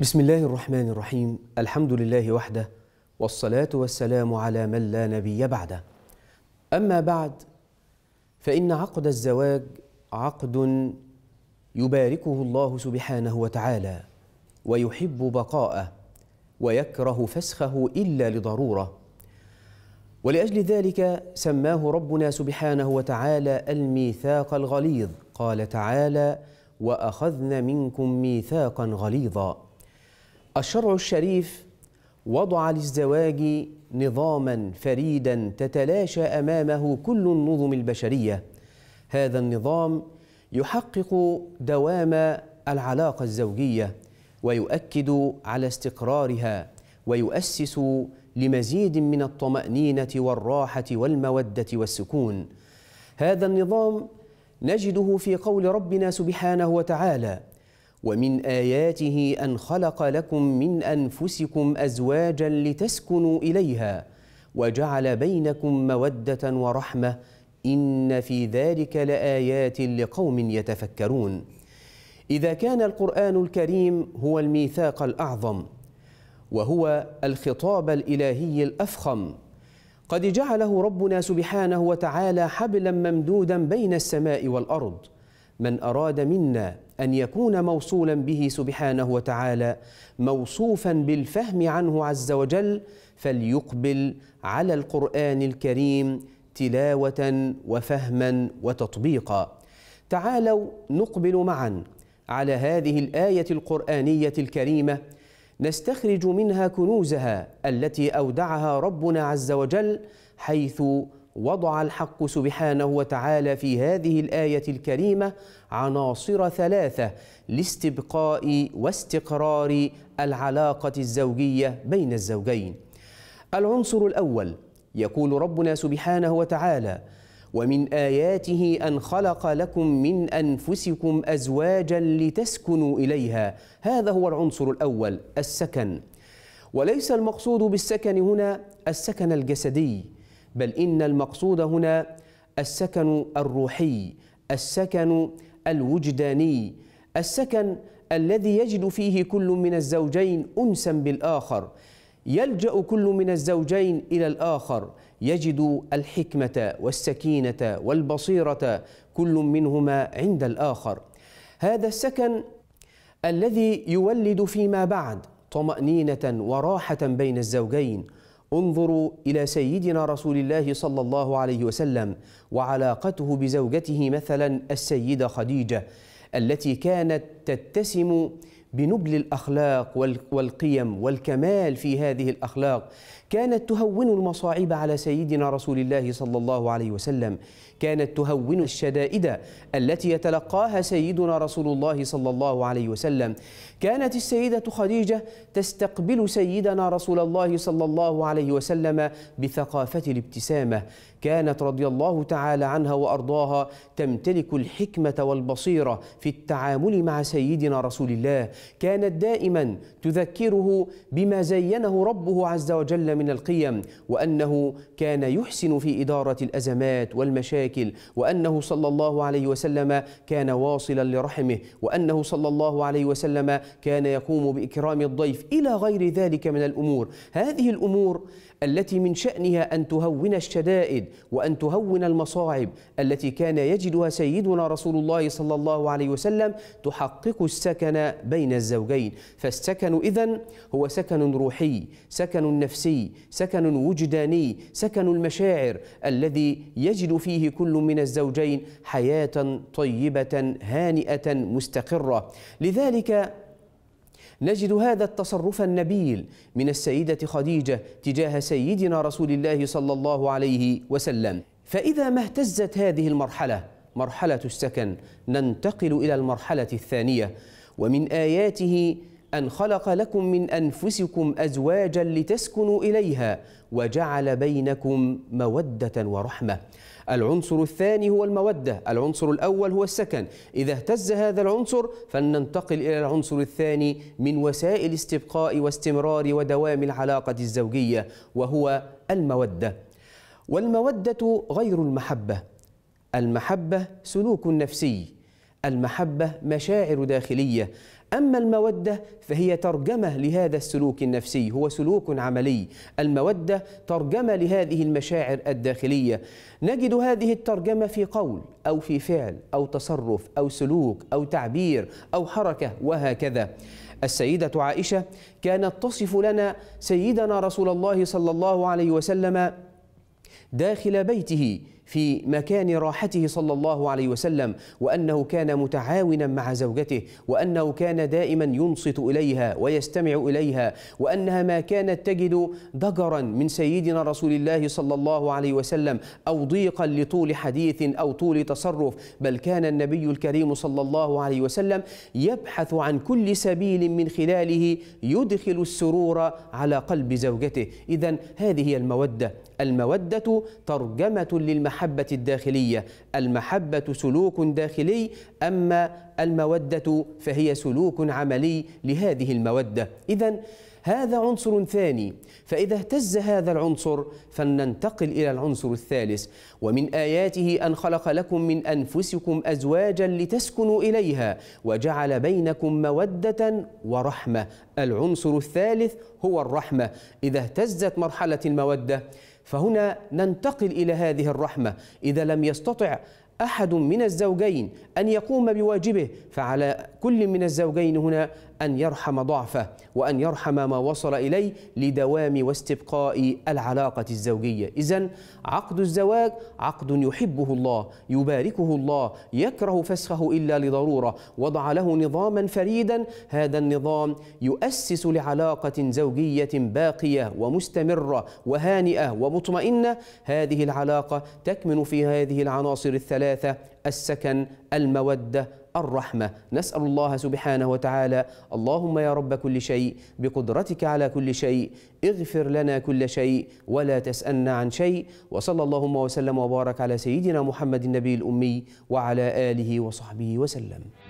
بسم الله الرحمن الرحيم الحمد لله وحده والصلاة والسلام على من لا نبي بعده أما بعد فإن عقد الزواج عقد يباركه الله سبحانه وتعالى ويحب بقاءه ويكره فسخه إلا لضرورة ولأجل ذلك سماه ربنا سبحانه وتعالى الميثاق الغليظ قال تعالى وأخذن منكم ميثاقا غليظا الشرع الشريف وضع للزواج نظاما فريدا تتلاشى امامه كل النظم البشريه هذا النظام يحقق دوام العلاقه الزوجيه ويؤكد على استقرارها ويؤسس لمزيد من الطمانينه والراحه والموده والسكون هذا النظام نجده في قول ربنا سبحانه وتعالى ومن آياته أن خلق لكم من أنفسكم أزواجا لتسكنوا إليها وجعل بينكم مودة ورحمة إن في ذلك لآيات لقوم يتفكرون إذا كان القرآن الكريم هو الميثاق الأعظم وهو الخطاب الإلهي الأفخم قد جعله ربنا سبحانه وتعالى حبلا ممدودا بين السماء والأرض من أراد منا أن يكون موصولا به سبحانه وتعالى موصوفا بالفهم عنه عز وجل فليقبل على القرآن الكريم تلاوة وفهما وتطبيقا تعالوا نقبل معا على هذه الآية القرآنية الكريمة نستخرج منها كنوزها التي أودعها ربنا عز وجل حيث وضع الحق سبحانه وتعالى في هذه الايه الكريمه عناصر ثلاثه لاستبقاء واستقرار العلاقه الزوجيه بين الزوجين العنصر الاول يقول ربنا سبحانه وتعالى ومن اياته ان خلق لكم من انفسكم ازواجا لتسكنوا اليها هذا هو العنصر الاول السكن وليس المقصود بالسكن هنا السكن الجسدي بل إن المقصود هنا السكن الروحي السكن الوجداني السكن الذي يجد فيه كل من الزوجين أنسا بالآخر يلجأ كل من الزوجين إلى الآخر يجد الحكمة والسكينة والبصيرة كل منهما عند الآخر هذا السكن الذي يولد فيما بعد طمأنينة وراحة بين الزوجين انظروا إلى سيدنا رسول الله صلى الله عليه وسلم وعلاقته بزوجته مثلا السيدة خديجة التي كانت تتسم بنبل الاخلاق والقيم والكمال في هذه الاخلاق كانت تهون المصاعب على سيدنا رسول الله صلى الله عليه وسلم كانت تهون الشدائد التي يتلقاها سيدنا رسول الله صلى الله عليه وسلم كانت السيدة خديجة تستقبل سيدنا رسول الله صلى الله عليه وسلم بثقافة الابتسامة كانت رضي الله تعالى عنها وأرضاها تمتلك الحكمة والبصيرة في التعامل مع سيدنا رسول الله كانت دائما تذكره بما زينه ربه عز وجل من القيم وأنه كان يحسن في إدارة الأزمات والمشاكل المشاكل وأنه صلى الله عليه وسلم كان واصلا لرحمه وأنه صلى الله عليه وسلم كان يقوم بإكرام الضيف إلى غير ذلك من الأمور هذه الأمور التي من شأنها أن تهون الشدائد وأن تهون المصاعب التي كان يجدها سيدنا رسول الله صلى الله عليه وسلم تحقق السكن بين الزوجين فالسكن إذن هو سكن روحي سكن نفسي سكن وجداني سكن المشاعر الذي يجد فيه كل من الزوجين حياة طيبة هانئة مستقرة لذلك نجد هذا التصرف النبيل من السيدة خديجة تجاه سيدنا رسول الله صلى الله عليه وسلم فإذا ما اهتزت هذه المرحلة مرحلة السكن ننتقل إلى المرحلة الثانية ومن آياته أن خلق لكم من أنفسكم أزواجا لتسكنوا إليها وجعل بينكم مودة ورحمة العنصر الثاني هو المودة العنصر الأول هو السكن إذا اهتز هذا العنصر فلننتقل إلى العنصر الثاني من وسائل استبقاء واستمرار ودوام العلاقة الزوجية وهو المودة والمودة غير المحبة المحبة سلوك نفسي المحبة مشاعر داخلية أما المودة فهي ترجمة لهذا السلوك النفسي هو سلوك عملي المودة ترجمة لهذه المشاعر الداخلية نجد هذه الترجمة في قول أو في فعل أو تصرف أو سلوك أو تعبير أو حركة وهكذا السيدة عائشة كانت تصف لنا سيدنا رسول الله صلى الله عليه وسلم داخل بيته في مكان راحته صلى الله عليه وسلم وأنه كان متعاونا مع زوجته وأنه كان دائما ينصت إليها ويستمع إليها وأنها ما كانت تجد ضجرا من سيدنا رسول الله صلى الله عليه وسلم أو ضيقا لطول حديث أو طول تصرف بل كان النبي الكريم صلى الله عليه وسلم يبحث عن كل سبيل من خلاله يدخل السرور على قلب زوجته إذا هذه هي المودة المودة ترجمة للمحبة الداخلية المحبة سلوك داخلي أما المودة فهي سلوك عملي لهذه المودة إذن هذا عنصر ثاني فإذا اهتز هذا العنصر فلننتقل إلى العنصر الثالث ومن آياته أن خلق لكم من أنفسكم أزواجا لتسكنوا إليها وجعل بينكم مودة ورحمة العنصر الثالث هو الرحمة إذا اهتزت مرحلة المودة فهنا ننتقل إلى هذه الرحمة إذا لم يستطع أحد من الزوجين أن يقوم بواجبه فعلى كل من الزوجين هنا أن يرحم ضعفه وأن يرحم ما وصل إليه لدوام واستبقاء العلاقة الزوجية إذا عقد الزواج عقد يحبه الله يباركه الله يكره فسخه إلا لضرورة وضع له نظاما فريدا هذا النظام يؤسس لعلاقة زوجية باقية ومستمرة وهانئة ومطمئنة هذه العلاقة تكمن في هذه العناصر الثلاثة السكن المودة الرحمة نسأل الله سبحانه وتعالى اللهم يا رب كل شيء بقدرتك على كل شيء اغفر لنا كل شيء ولا تسألنا عن شيء وصلى اللهم وسلم وبارك على سيدنا محمد النبي الأمي وعلى آله وصحبه وسلم